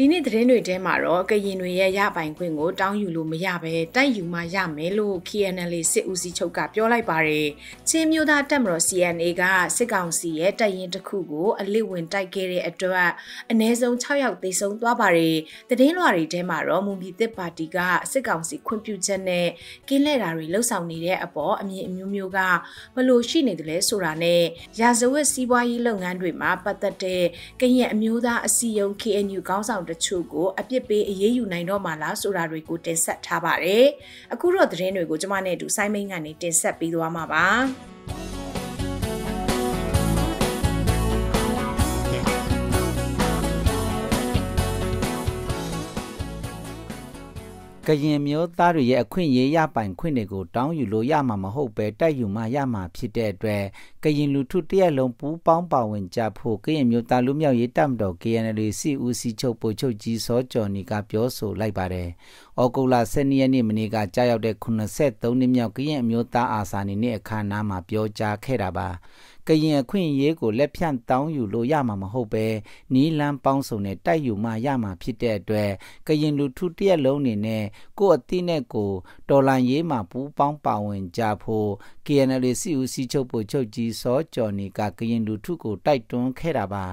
ဒီနေ့သတင်းတွေထဲမှာတော့ကရင်တွေရဲ့ရပိုင်ခွင့်ကိုတောင်းယူလို့မရပဲတိုက်ယူမှရမယ်လို့ KNL စစ်ဦးစီးချုပ်ကပြောလိုက်ပါတယ်။ချင်းမျိုးသားတပ်မတော် CNA ကစစ်ကောင်စီရဲ့တပ်ရင်းတစ်ခုကိုအလစ်ဝင်တိုက်ခဲ့တဲ့အတွက်အနည်းဆုံး6ယောက်သေဆုံးသွားပါတယ်။သတင်းလွှာတွေထဲမှာတော့မွန်ပြည်သက်ပါတီကစစ်ကောင်စီခွင့်ပြုချက်နဲ့ကင်းလှည့်တာတွေလှုပ်ဆောင်နေတဲ့အပေါ်အမြင်အမျိုးမျိုးကဘလို့ရှိနေတယ်လဲဆိုတာနဲ့ရာဇဝတ်စီးပွားရေးလုပ်ငန်းတွေမှာပတ်သက်တဲ့ကရင်အမျိုးသားအစည်းအရုံး KNU ခေါင်းဆောင်ဆောင်တချို့ကိုအပြစ်ပေးအေးအေးယူနိုင်တော့မှာလားဆိုတာတွေကိုတင်ဆက်ထားပါတယ်။အခုတော့သတင်းတွေကိုကျွန်မနဲ့အတူဆိုင်းမိန်ကနေတင်ဆက်ပေးသွားမှာပါ။ကရင်မျိုးသားတွေရဲ့အခွင့်အရေးရပိုင်ခွင့်တွေကိုတောင်းယူလို့ရမှာမဟုတ်ပဲတိုက်ယူမှရမှာဖြစ်တဲ့အတွက်ကရင်လူထုတရက်လုံးပူးပေါင်းပါဝင်ကြဖို့ကရင်မျိုးသားလူမျိုးရေးတပ်မတော် KNL စီဦးစီချုပ်ပို့ချုပ်ကြီးစောကျော်နီကပြောဆိုလိုက်ပါတယ်။ဩဂုတ်လ12ရက်နေ့မနေ့ကကြာရောက်တဲ့83နှစ်မြောက်ကရင်အမျိုးသားအာဆာနည်နေ့အခမ်းအနားမှာပြောကြားခဲ့တာပါ။ကရင်အခွင့်အရေးကိုလက်ဖြန့်တောင်းယူလို့ရမှာမဟုတ်ပဲနီလန်းပေါင်းစုံနဲ့တိုက်ယူမှရမှာဖြစ်တဲ့အတွက်ကရင်လူထုတရက်လုံးနေနဲ့ကိုယ့်အသည့်နဲ့ကိုတော်လန်ရေးမှာပူးပေါင်းပါဝင်ကြဖို့ KNL စီဦးစီချုပ်ပို့ချုပ်ကြီးစောကျော်နေကကရင်လူထုကိုတိုက်တွန်းခဲ့တာပါ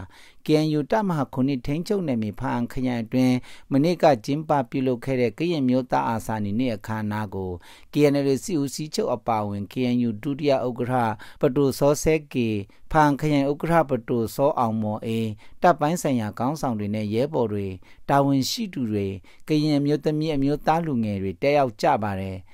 KNU တမဟာခုနှစ်ထိန်းချုပ်နယ်မြေဖာန်ခရိုင်အတွင်းမနေ့ကကျင်းပပြုလုပ်ခဲ့တဲ့ကရင်မျိုးသားအာဆာနည်နေ့အခမ်းအနားကို KNL စီဦးစီးချုပ်အပါအဝင် KNU ဒုတိယဥက္ကဋ္ဌပတိုစောဆဲကေဖန်ခရိုင်ဥက္ကဋ္ဌပတိုစောအောင်မော်အေးတပ်ပိုင်းဆိုင်ရာကောင်းဆောင်တွေနဲ့ရဲဘော်တွေတာဝန်ရှိသူတွေကရင်မျိုးသမီးအမျိုးသားလူငယ်တွေတက်ရောက်ကြပါတယ်။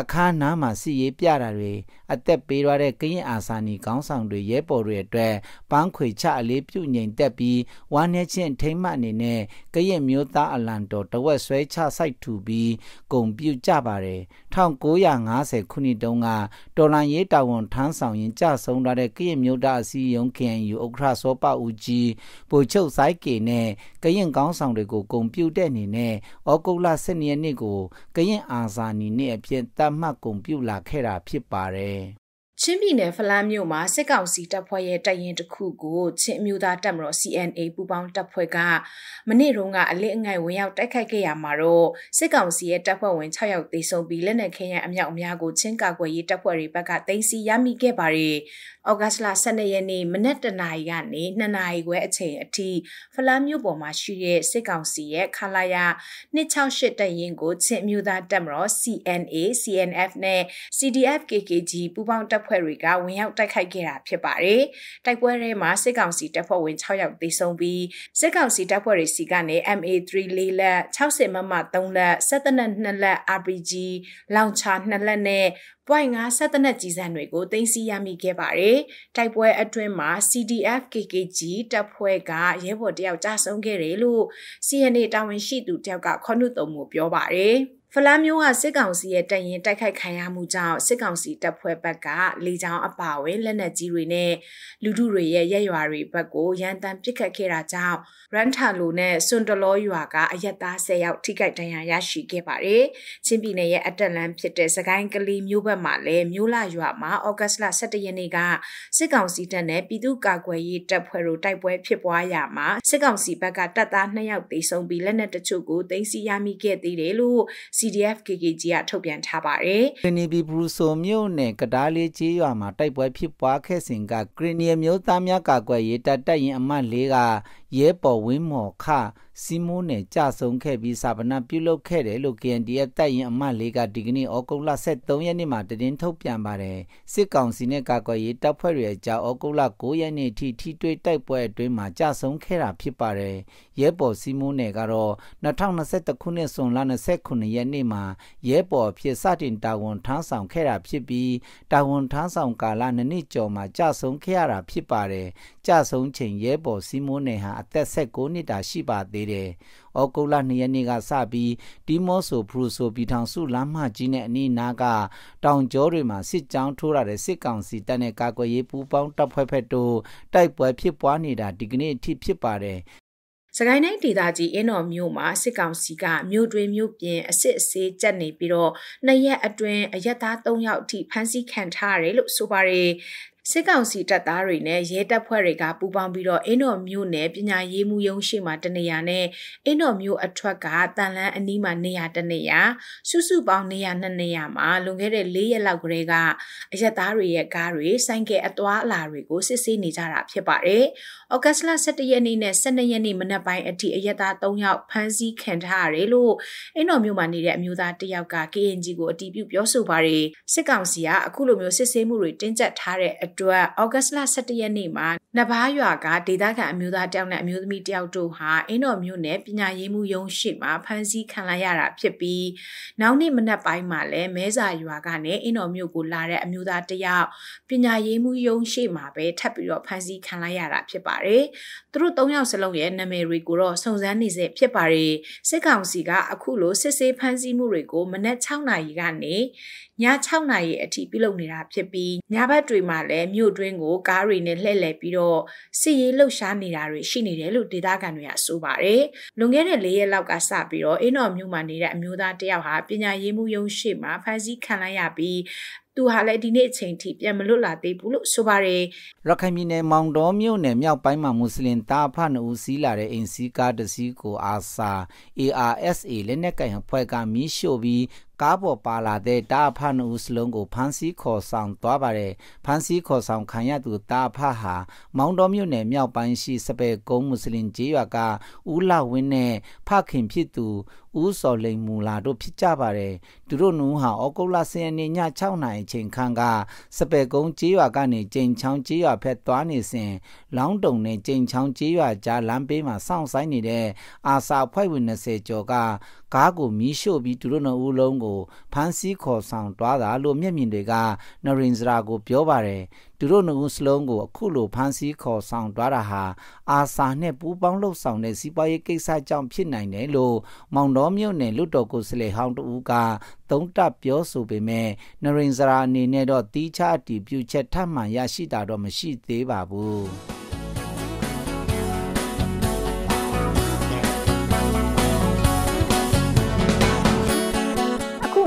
အခါနားမှာစီရေးပြတာတွေအသက်ပေးရတဲ့ကရင်အာစာနီခေါင်းဆောင်တွေရဲပေါ်တွေအတွက်ပန်းခွေချအလေးပြုငိန်တက်ပြီးဝါနေချင်းထိမ့်မှအနေနဲ့ကရင်မျိုးသားအလံတော်တဝက်ဆွဲချစိုက်ထူပြီးဂုံပြုတ်ကြပါတယ်1950ခုနှစ်တုန်းကဒေါ်လာရေးတာဝန်ထမ်းဆောင်ရင်ကြဆုံးလာတဲ့ကရင်မျိုးသားအစည်းအရုံး KNU ဥက္ကဋ္ဌစောပဦးကြီးဗိုလ်ချုပ်ဆိုင်ကေနဲ့ကရင်ခေါင်းဆောင်တွေကိုဂုံပြုတ်တဲ့အနေနဲ့ဩဂုတ်လ12ရက်နေ့ကိုကရင်အာစာနီနေ့အဖြစ်တမှတ်ကုန်ပြုလာခဲ့တာဖြစ်ပါတယ်။ချင်းပြည်နယ်ဖလန်းမြို့မှာစစ်ကောင်စီတပ်ဖွဲ့ရဲ့တပ်ရင်းတစ်ခုကိုချင်းအမျိုးသားတပ်မတော် CNA ပူးပေါင်းတပ်ဖွဲ့ကမနေ့တုန်းကအလစ်အငိုက်ဝင်ရောက်တိုက်ခိုက်ခဲ့ရမှာတော့စစ်ကောင်စီရဲ့တပ်ဖွဲ့ဝင်6ယောက်သေဆုံးပြီးလက်နက်ခဲယမ်းအမြောက်အများကိုချင်းကာကွယ်ရေးတပ်ဖွဲ့တွေဘက်ကသိမ်းဆီးရမိခဲ့ပါတယ်။ဩဂတ်စ်လ12ရက်နေ့မနက်7:00နာရီကနေ2:00နာရီခွဲအချိန်အထိဖလန်းမြို့ပေါ်မှာရှိတဲ့စစ်ကောင်စီရဲ့ခလာယာ268တပ်ရင်းကိုချင်းအမျိုးသားတပ်မတော် CNA, CNF နဲ့ CDF KKG ပူးပေါင်းတပ်ဖွဲ့တွေကဝင်ရောက်တိုက်ခိုက်ခဲ့တာဖြစ်ပါတယ်။တိုက်ပွဲထဲမှာစစ်ကောင်စီတပ်ဖွဲ့ဝင်6ယောက်သေဆုံးပြီးစစ်ကောင်စီတပ်ဖွဲ့တွေစီကနေ MA3 လေးလက်60မမ3လက်စက်တနက်2လက် RPG လောင်ချာ2လက်နဲ့ point 5စက်တနက်ကြီးစံတွေကိုတင်စီရမိခဲ့ပါတယ်။တိုက်ပွဲအတွင်းမှာ CDF KKG တပ်ဖွဲ့ကရဲဘော်တယောက်ကြာဆုံးခဲ့တယ်လို့ CNA တာဝန်ရှိသူတယောက်ကခွန်းထုတ်မှုပြောပါတယ်။ဖလန်းမျိုးကစစ်ကောင်စီရဲ့တပ်ရင်းတိုက်ခိုက်ခံရမှုကြောင့်စစ်ကောင်စီတပ်ဖွဲ့ဘက်ကလေကြောင်းအပါအဝင်လက်နက်ကြီးတွေနဲ့လူထုတွေရဲ့ရက်ရွာတွေဘက်ကိုရန်တမ်းပစ်ခတ်ခဲ့တာကြောင့်ရန်ထာလိုနဲ့စွန်တလောရွာကအရက်သား၁၀ယောက်ထိခိုက်ဒဏ်ရာရရှိခဲ့ပါတယ်။ချင်းပြည်နယ်ရဲ့အတက်လန်းဖြစ်တဲ့စကိုင်းကလေးမျိုးဘက်မှာလည်းမျိုးလာရွာမှာဩဂတ်စ်လ17ရက်နေ့ကစစ်ကောင်စီတပ်နဲ့ပြည်သူ့ကာကွယ်ရေးတပ်ဖွဲ့တို့တိုက်ပွဲဖြစ်ပွားရာမှာစစ်ကောင်စီဘက်ကတပ်သား၂ယောက်သေဆုံးပြီးလက်နက်တချို့ကိုသိမ်းဆည်းရမိခဲ့သေးတယ်လို့စီ CDF KKG ကထုတ်ပြန်ထားပါတယ်။ကရနီဘီဘရူဆိုမြို့နယ်ကဒါလေးကျေးရွာမှာတိုက်ပွဲဖြစ်ပွားခဲ့စဉ်ကကရနီမျိုးသားများကာကွယ်ရေးတပ်တပ်ရင်အမှတ်၄ကရဲပေါ်ဝင်းမော်ခစီမိုးနဲ့ကြဆုံခဲ့ပြီးစာပနာပြုလုပ်ခဲ့တယ်လို့ KNDF တပ်ရင်းအမှတ်၄ကဒီကနေ့ဩဂုတ်လ23ရက်နေ့မှာသတင်းထုတ်ပြန်ပါတယ်စစ်ကောင်စီနဲ့ကာကွယ်ရေးတပ်ဖွဲ့တွေအကြားဩဂုတ်လ9ရက်နေ့ထိထိတွေ့တိုက်ပွဲအတွင်းမှာကြဆုံခဲ့တာဖြစ်ပါတယ်ရဲပေါ်စီမိုးနဲ့ကတော့2021ခုနှစ်ဇွန်လ29ရက်နေ့မှာရဲပေါ်ဖြစ်စတင်တာဝန်ထမ်းဆောင်ခဲ့တာဖြစ်ပြီးတာဝန်ထမ်းဆောင်ကာလနှစ်နှစ်ကျော်မှာကြဆုံခဲ့ရတာဖြစ်ပါတယ်ကြဆုံချိန်ရဲပေါ်စီမိုးနဲ့ဟာအသက်16နှစ်တာရှိပါသေးတယ်။ဩဂုတ်လ2ရက်နေ့ကစပြီးတီမောဆိုဖရူဆိုပြည်ထောင်စုလမ်းမကြီးနဲ့အနီးနားကတောင်ကျောတွေမှာစစ်ကြောင်းထိုးရတဲ့စစ်ကောင်စီတပ်နဲ့ကာကွယ်ရေးပူးပေါင်းတပ်ဖွဲ့ဖက်တို့တိုက်ပွဲဖြစ်ပွားနေတာဒီကနေ့အထိဖြစ်ပါတယ်။စကိုင်းတိုင်းဒေသကြီးအင်းတော်မြို့မှာစစ်ကောင်စီကမြို့တွင်မြို့ပြင်အစစ်အဆေးကြက်နေပြီးတော့နှစ်ရက်အတွင်းအရက်သား၃ယောက်အထိဖမ်းဆီးခံထားရတယ်လို့ဆိုပါတယ်စစ်ကောင်စီတပ်သားတွေနဲ့ရဲတပ်ဖွဲ့တွေကပူးပေါင်းပြီးတော့အင်းတော်မြို့နယ်ပညာရေးမှုရုံးရှိမှတနေရာနဲ့အင်းတော်မြို့အထွက်ကတန်လန်းအနီးမှာနေရာတနေရာစုစုပေါင်းနေရာနှစ်နေရာမှာလွန်ခဲ့တဲ့၄ရက်လောက်ကလေးကအရက်သားတွေရဲ့ကားတွေစိုင်းကဲအသွားအလာတွေကိုစစ်ဆေးနေကြတာဖြစ်ပါတယ်။။ဩဂတ်စ်လ17ရက်နေ့နဲ့12ရက်နေ့မနက်ပိုင်းအထိအရက်သား3ယောက်ဖမ်းဆီးခံထားရတယ်လို့အင်းတော်မြို့မှာနေတဲ့အမျိုးသားတစ်ယောက်က KNG ကိုအတီးပြုပြောဆိုပါတယ်။စစ်ကောင်စီကအခုလိုမျိုးစစ်ဆေးမှုတွေတင်းကျပ်ထားတဲ့အတွက်ဩဂတ်စ်လ17ရက်နေ့မှာနဘားရွာကဒေသခံအမျိုးသားတယောက်နဲ့အမျိုးသမီးတယောက်တို့ဟာအင်းတော်မြို့နယ်ပညာရေးမှုရုံးရှိမှာဖမ်းဆီးခံလိုက်ရတာဖြစ်ပြီးနောက်နေ့မနက်ပိုင်းမှာလည်းမဲစာရွာကနေအင်းတော်မြို့ကိုလာတဲ့အမျိုးသားတယောက်ပညာရေးမှုရုံးရှိမှာပဲထပ်ပြီးတော့ဖမ်းဆီးခံလိုက်ရတာဖြစ်ပါပါတယ်။သူတို့၃ယောက်စလုံးရဲ့နာမည်တွေကိုတော့စုံစမ်းနေစေဖြစ်ပါတယ်။စစ်ကောင်စီကအခုလိုစစ်ဆေးဖမ်းဆီးမှုတွေကိုမနက်6နာရီကနေည6နာရီအထိပြုလုပ်နေတာဖြစ်ပြီးညဘက်တွေမှာလည်းမြို့တွင်းကိုကားတွေနဲ့လှည့်လည်ပြီးတော့စစ်ရေးလှုပ်ရှားနေတာတွေရှိနေတယ်လို့ဒေသခံတွေကဆိုပါတယ်။လွန်ခဲ့တဲ့၄ရက်လောက်ကစပြီးတော့အင်းတော်မြို့မှာနေတဲ့အမျိုးသားတယောက်ဟာပညာရေးမှုရုံးရှိမှာဖမ်းဆီးခံလိုက်ရပြီးသူဟာလည်းဒီနေ့အချိန်ထိပြန်မလွတ်လာသေးဘူးလို့ဆိုပါတယ်ရခိုင်ပြည်နယ်မောင်တော်မြို့နယ်မြောက်ပိုင်းမှာမွတ်စလင်သားဖနှူစီးလာတဲ့အိမ်စီးကားတစ်စီးကိုအာစာ ARSA လက်နက်ကင်အဖွဲ့ကမီးရှို့ပြီးကားပေါ်ပါလာတဲ့တာဖနဦးစလုံးကိုဖမ်းဆီးခေါ်ဆောင်သွားပါတယ်ဖမ်းဆီးခေါ်ဆောင်ခံရသူတာဖဟာမောင်တော်မြို့နယ်မြောက်ပိုင်းရှိ စပယ်ကုန်းမွတ်စလင်ကျေးရွာကဦးလဝင်းနဲ့ဖခင်ဖြစ်သူဦးစော်လိန်မူလာတို့ဖြစ်ကြပါတယ်သူတို့နူးဟာဩဂုတ်လ10ရက်နေ့ည6နာရီအချိန်ခန့်ကစပယ်ကုန်းကျေးရွာကနေကြိမ်ချောင်းကျေးရွာဖက်သွားနေစဉ်လောင်းတုံနဲ့ကြိမ်ချောင်းကျေးရွာကြားလမ်းဘေးမှာစောင့်ဆိုင်နေတဲ့အာစာဖွဲ့ဝင်20ကျော်ကကားကိုမီးရှို့ပြီးသူတို့နှစ်ဦးလုံးကိုဖမ်းဆီးခေါ်ဆောင်သွားတာလို့မျက်မြင်တွေက နရင်စရာကို ပြောပါတယ်သူတို့နှစ်ဦးစလုံးကိုအခုလိုဖမ်းဆီးခေါ်ဆောင်သွားတာဟာအာစာနဲ့ပူးပေါင်းလှုပ်ဆောင်တဲ့စီးပွားရေးကိစ္စကြောင့်ဖြစ်နိုင်တယ်လို့မောင်တော်မြို့နယ်လွတ်တော်ကိုယ်စားလှယ်ဟောင်းတူကသုံးတပ်ပြောဆိုပေမဲ့နရင်စရာအနေနဲ့တော့တီးခြားအတီးပြုချက်ထပ်မံရရှိတာတော့မရှိသေးပါဘူး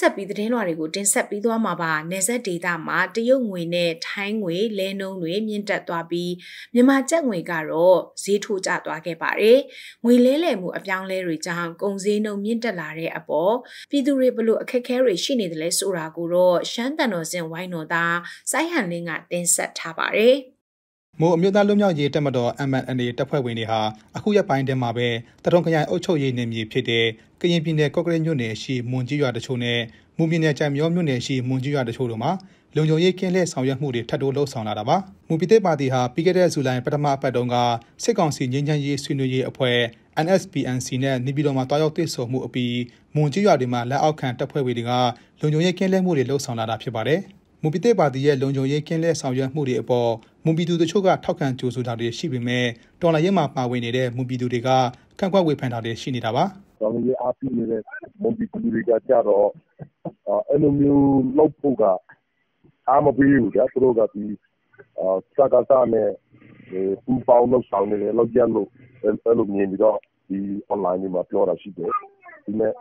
ဆက်ပြီးသတင်းလွှာတွေကိုတင်ဆက်ပြီးသွားမှာပါ။နေဆက်ဒေတာမှာတရုတ်ငွေနဲ့ထိုင်းငွေလဲနှုန်းတွေမြင့်တက်သွားပြီးမြန်မာကျပ်ငွေကတော့ဈေးထိုးကျသွားခဲ့ပါတယ်။ငွေလဲလှယ်မှုအပြောင်းလဲတွေကြောင့်ကုန်ဈေးနှုန်းမြင့်တက်လာတဲ့အပေါ်ပြည်သူတွေဘလို့အခက်အခဲတွေရှိနေတယ်လဲဆိုတာကိုတော့ရှမ်းတန်တော်စင်ဝိုင်းတော်သားစိုက်ဟန်လင်းကတင်ဆက်ထားပါတယ်။မိုးအမျိုးသားလွတ်မြောက်ရေးတပ်မတော် MNA တပ်ဖွဲ့ဝင်တွေဟာအခုရက်ပိုင်းတည်းမှာပဲတထုံခရိုင်အုပ်ချုပ်ရေးနယ်မြေဖြစ်တဲ့ကရင်ပြည်နယ်ကော့ကရိတ်မြို့နယ်ရှိမွန်ကြီးရွာတချို့နဲ့မွန်ပြည်နယ်ကြိုင်မြောမြို့နယ်ရှိမွန်ကြီးရွာတချို့တို့မှာလုံခြုံရေးကင်းလှည့်ဆောင်ရွက်မှုတွေထပ်တိုးလှုပ်ဆောင်လာတာပါ။မူပြည်သက်ပါတီဟာပြီးခဲ့တဲ့ဇူလိုင်ပထမပတ်တုန်းကစစ်ကောင်စီငြိမ်းချမ်းရေးဆွေးနွေးရေးအဖွဲ့ NSPNC နဲ့နေပြည်တော်မှာတွားရောက်တွေ့ဆုံမှုအပြီးမွန်ကြီးရွာတွေမှာလက်အောက်ခံတပ်ဖွဲ့ဝင်တွေကလုံခြုံရေးကင်းလှည့်မှုတွေလှုပ်ဆောင်လာတာဖြစ်ပါတယ်။မွန်ပြည်သက်ပါတီရဲ့လုံခြုံရေးကင်းလဲဆောင်ရွက်မှုတွေအပေါ်မွန်ပြည်သူတို့ချို့ကထောက်ခံကြိုဆိုတာတွေရှိပေမဲ့တော်လှန်ရေးမှာပါဝင်နေတဲ့မွန်ပြည်သူတွေကကန့်ကွက်ဝေဖန်တာတွေရှိနေတာပါ။တော်လှန်ရေးအားပေးနေတဲ့မွန်ပြည်သူတွေကကြတော့အဲ့လိုမျိုးလောက်ဖို့ကအားမပေးဘူးကြာသူတို့ကဒီစကားစားနဲ့ပူပေါင်းလောက်ဆောင်နေတယ်လောက်ကြလို့အဲ့လိုမြင်ပြီးတော့ဒီ online မှာပြောတာရှိတယ်။ဒီမဲ့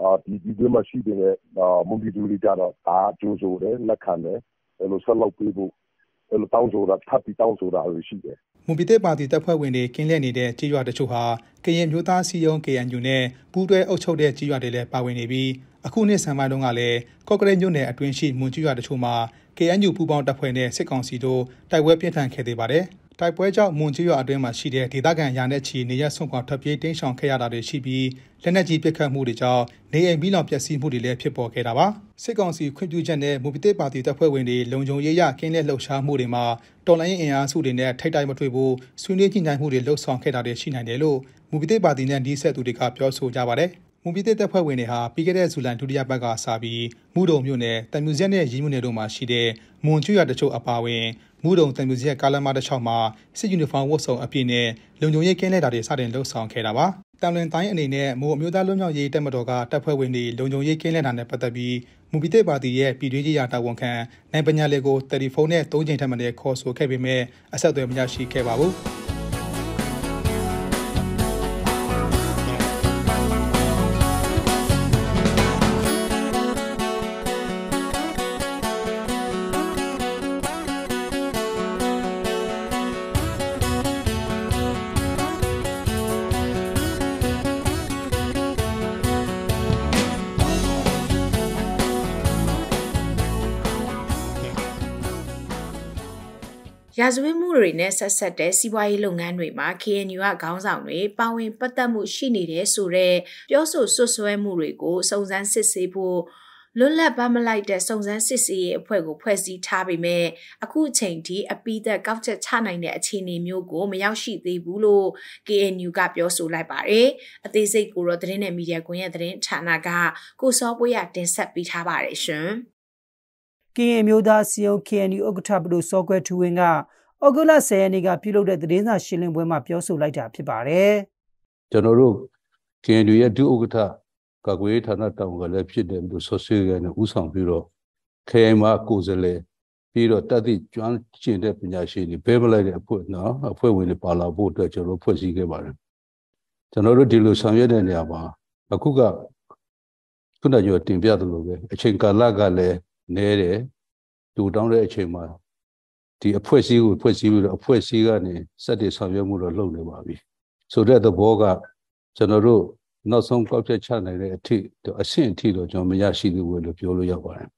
အာဒီဒီတွင်းမှာရှိတဲ့မွန်ပြည်သူတွေကတော့ဒါကြိုးဆိုတယ်လက်ခံတယ်အဲ့လိုဆက်လုပ်ပေးဖို့အဲ့လိုတောင်းဆိုတာထပ်ပြီးတောင်းဆိုတာလို့ရှိတယ်မွန်ပြည်သက်ပါတီတပ်ဖွဲ့ဝင်တွေကင်းလက်နေတဲ့ကြေးရွာတချို့ဟာကရင်မျိုးသားစီယုံ KNU နဲ့ပူးတွဲအုပ်ချုပ်တဲ့ကြေးရွာတွေလည်းပါဝင်နေပြီးအခုနှစ်ဆန်ပိုင်းတုန်းကလည်းကော့ကရိတ်မြို့နယ်အတွင်းရှိမွန်ကြေးရွာတချို့မှာ KNU ပူးပေါင်းတပ်ဖွဲ့နဲ့စစ်ကောင်စီတို့တိုက်ပွဲပြင်းထန်ခဲ့သေးပါတယ်။တိုက်ပွဲကြောင့်မွန်ကြီးရွာအတွင်းမှာရှိတဲ့ဒေသခံရာနဲ့ချီနေရဆုံခွာထွက်ပြေးတင်းရှောင်ခဲ့ရတာတွေရှိပြီးလက်နက်ကြီးပစ်ခတ်မှုတွေကြောင့်နေအိမ်ပြီးလောင်ပျက်စီးမှုတွေလည်းဖြစ်ပေါ်ခဲ့တာပါစစ်ကောင်စီခွင့်ပြုချက်နဲ့မူပစ်ပါတီတပ်ဖွဲ့ဝင်တွေလုံခြုံရေးရကင်းလက်လှုပ်ရှားမှုတွေမှာတော်လိုင်းအင်အားစုတွေနဲ့ထိတိုက်မတွေ့ဖို့ဆွေးနွေးညှိနှိုင်းမှုတွေလှုပ်ဆောင်ခဲ့တာတွေရှိနိုင်တယ်လို့မူပစ်ပါတီနဲ့နှီးဆက်သူတွေကပြောဆိုကြပါတယ်မွန်ပြည်သက်တပ်ဖွဲ့ဝင်တွေဟာပြီးခဲ့တဲ့ဇူလိုင်ဒုတိယပတ်ကစပြီးမူဒုံမြို့နယ်တံမြူဇက်နဲ့ရင်းမြူနယ်တို့မှာရှိတဲ့မွန်ကျွရတချို့အပါအဝင်မူဒုံတံမြူဇက်ကားလမ်းမတစ်လျှောက်မှာစစ်ယူနီဖောင်းဝတ်စုံအပြည့်နဲ့လုံခြုံရေးကင်းလှည့်တာတွေစတင်လှုပ်ဆောင်ခဲ့တာပါ။တံလွင်တိုင်းအနေနဲ့မိုးအမျိုးသားလွတ်မြောက်ရေးတပ်မတော်ကတပ်ဖွဲ့ဝင်တွေလုံခြုံရေးကင်းလှည့်တာနဲ့ပတ်သက်ပြီးမူပြည်သက်ပါတီရဲ့ပြည်တွင်းကြီးရာတာဝန်ခံနိုင်ပညာလေးကိုတယ်လီဖုန်းနဲ့၃ချိန်ထပ်မံတဲ့ခေါ်ဆိုခဲ့ပေမဲ့အဆက်အသွယ်မရရှိခဲ့ပါဘူး။ရာဇဝတ်မှုတွေနဲ့ဆက်ဆက်တဲ့စီးပွားရေးလုပ်ငန်းတွေမှာ KNU ကခေါင်းဆောင်တွေပါဝင်ပတ်သက်မှုရှိနေတယ်ဆိုတော့ပြောဆိုဆွဆွဲမှုတွေကိုစုံစမ်းစစ်ဆေးဖို့လွတ်လပ်ဗမလိုက်တဲ့စုံစမ်းစစ်ဆေးရေးအဖွဲ့ကိုဖွဲ့စည်းထားပေမဲ့အခုအချိန်ထိအပိသက်ကောက်ချက်ချနိုင်တဲ့အခြေအနေမျိုးကိုမရောက်ရှိသေးဘူးလို့ KNU ကပြောဆိုလိုက်ပါတယ်။အသေးစိတ်ကိုတော့သတင်းနဲ့မီဒီယာကွန်ရဲ့သတင်းဌာနကကိုစောပွေးရတင်ဆက်ပေးထားပါတယ်ရှင်။ကရင်မျိုးသားစီယုံ KNU ဥက္ကဋ္ဌပဒိုစောကွဲထူဝင်းကဩဂုတ်လ10ရက်နေ့ကပြုလုပ်တဲ့သတင်းစာရှင်းလင်းပွဲမှာပြောဆိုလိုက်တာဖြစ်ပါတယ်။ကျွန်တော်တို့ KNU ရဲ့ဒုဥက္ကဋ္ဌကာကွယ်ဌာနတောင်ကလည်းဖြစ်တယ်သူဆော့ဆေးကလည်းဥဆောင်ပြီးတော့ KM ကကိုယ်စားလှယ်ပြီးတော့တက်သည့်ကျွမ်းကျင်တဲ့ပညာရှင်တွေပေးပလိုက်တဲ့အဖွဲ့နော်အဖွဲ့ဝင်တွေပါလာဖို့အတွက်ကျွန်တော်ဖွဲ့စည်းခဲ့ပါတယ်။ကျွန်တော်တို့ဒီလိုဆောင်ရွက်တဲ့နေရာမှာအခုကခုနကကျွန်တော်တင်ပြသလိုပဲအချိန်ကာလကလည်းနဲတယ်တူတောင်းတဲ့အချိန်မှာဒီအဖွဲ့အစည်းကိုဖွဲ့စည်းပြီးတော့အဖွဲ့အစည်းကနေစက်တွေဆောင်ရွက်မှုတော့လုပ်နေပါပြီဆိုတဲ့သဘောကကျွန်တော်တို့နောက်ဆုံးကောက်ချက်ချနိုင်တဲ့အထိအဆင့်အထိတော့ကျွန်တော်မရရှိသေးဘူးလို့ပြောလို့ရပါတယ်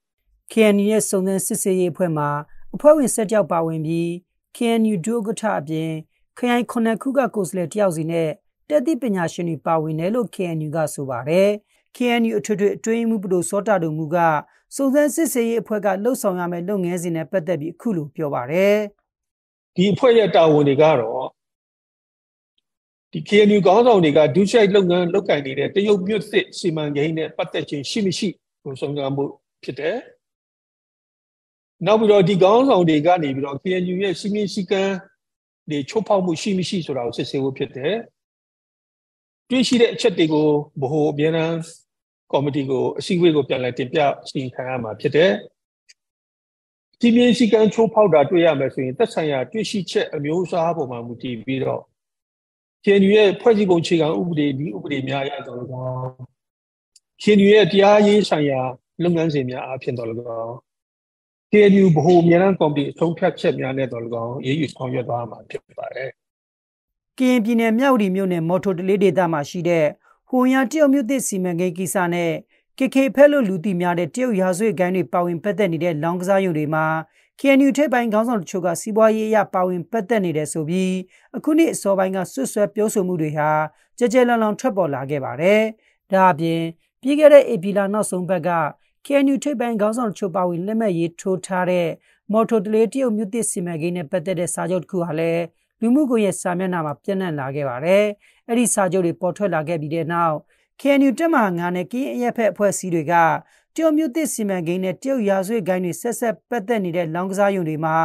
KNU ရဲ့စုံစမ်းစစ်ဆေးရေးအဖွဲ့မှာအဖွဲ့ဝင်၁၆ယောက်ပါဝင်ပြီး KNU ဒုဥက္ကဋ္ဌအပြင်ခရိုင်ခုနှစ်ခုကကိုယ်စားလှယ်တယောက်စီနဲ့တက်သည့်ပညာရှင်တွေပါဝင်တယ်လို့ KNU ကဆိုပါတယ် KNU အထွေထွေအတွင်းမှုပလိုစောတာတို့မူကစုံစမ်းစစ်ဆေးရေးအဖွဲ့ကလှုပ်ဆောင်ရမယ့်လုပ်ငန်းစဉ်နဲ့ပတ်သက်ပြီးအခုလိုပြောပါရယ်ဒီအဖွဲ့ရဲ့တာဝန်တွေကတော့ဒီ KNU ခေါင်းဆောင်တွေကဒူးချိုက်လုပ်ငန်းလုပ်ကင်နေတဲ့တရုတ်မြို့စစ်စီမံကိန်းနဲ့ပတ်သက်ခြင်းရှိမရှိကိုစုံစမ်းဖို့ဖြစ်တယ်။နောက်ပြီးတော့ဒီခေါင်းဆောင်တွေကနေပြီးတော့ KNU ရဲ့စီမင်းစည်းကမ်းတွေချိုးဖောက်မှု ရှိမရှိဆိုတာကိုစစ်ဆေးဖို့ဖြစ်တယ်။တွေ့ရှိတဲ့အချက်တွေကိုဗဟိုအမြဲတမ်းကော်မတီကိုအစည်းအဝေးကိုပြန်လည်တင်ပြစီရင်ခံရမှာဖြစ်တယ်။ပြည်ပြည်စီကံချိုးဖောက်တာတွေ့ရမယ်ဆိုရင်သက်ဆိုင်ရာ တွေ့ရှိချက်အမျိုးအစားပေါ်မှာမူတည်ပြီးတော့ KNU ရဲ့ဖွဲ့စည်းပုံခြေခံဥပဒေဒီဥပဒေများအရတော်လည်းကောင်း KNU ရဲ့တရားရေးဆိုင်ရာ လုပ်ငန်းစဉ်များအဖြစ်တော်လည်းကောင်း KNU ဗဟိုမြန်ရန်ကော်မတီအဆုံးဖြတ်ချက်များနဲ့တော်လည်းကောင်းရေးယူဆောင်ရွက်သွားမှာဖြစ်ပါတယ်။ကရင်ပြည်နယ်မြောက်ဒီမြို့နယ်မော်ထိုတလေးဒေသမှာရှိတဲ့ဟွန်ယာတရုတ်မြို့သစ်စီမံကိန်းကိစ္စနဲ့ KK ဖဲလို့လူသိများတဲ့တရုတ်ရာဇဝတ်ဂိုင်းတွေပါဝင်ပတ်သက်နေတဲ့လောင်ကစားရုံတွေမှာ KNU ထိပ်ပိုင်းခေါင်းဆောင်တချို့ကစီးပွားရေးအရပါဝင်ပတ်သက်နေတယ်ဆိုပြီးအခုနှစ်အစောပိုင်းကဆွတ်ဆွဲပြောဆိုမှုတွေဟာကြဲကြဲလောင်လောင်ထွက်ပေါ်လာခဲ့ပါတယ်။ဒါအပြင် ပြီးခဲ့တဲ့ဧပြီလနောက်ဆုံးဘက်က KNU ထိပ်ပိုင်းခေါင်းဆောင်တချို့ပါဝင်လက်မှတ်ရေးထိုးထားတဲ့မော်တော်တလေတရုတ်မြို့သစ်စီမံကိန်းနဲ့ပတ်သက်တဲ့စာချုပ်တစ်ခုဟာလည်းလူမှုကွန်ရက်စာမျက်နှာမှာပြန့်နှံ့လာခဲ့ပါတယ်။အဲ့ဒီစာချုပ်တွေပေါ်ထွက်လာခဲ့ပြီးတဲ့နောက် KNU တက်မှာငါနဲ့ကင်းအရက်ဖက်အဖွဲ့အစည်းတွေကတရုတ်မြို့သစ်စီမံကိန်းနဲ့တရုတ်ရာဇဝတ်ဂိုင်းတွေဆက်ဆက်ပတ်သက်နေတဲ့လောင်းကစားရုံတွေမှာ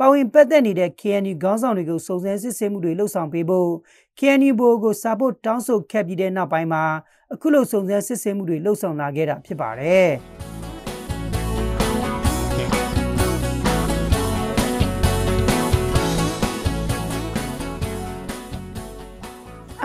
ပါဝင်ပတ်သက်နေတဲ့ KNU ခေါင်းဆောင်တွေကိုစုံစမ်းစစ်ဆေးမှုတွေလှုပ်ဆောင်ပေးဖို့ KNU ဘိုကိုစာပို့တောင်းဆိုခဲ့ပြီးတဲ့နောက်ပိုင်းမှာအခုလိုစုံစမ်းစစ်ဆေးမှုတွေလှုပ်ဆောင်လာခဲ့တာဖြစ်ပါတယ်။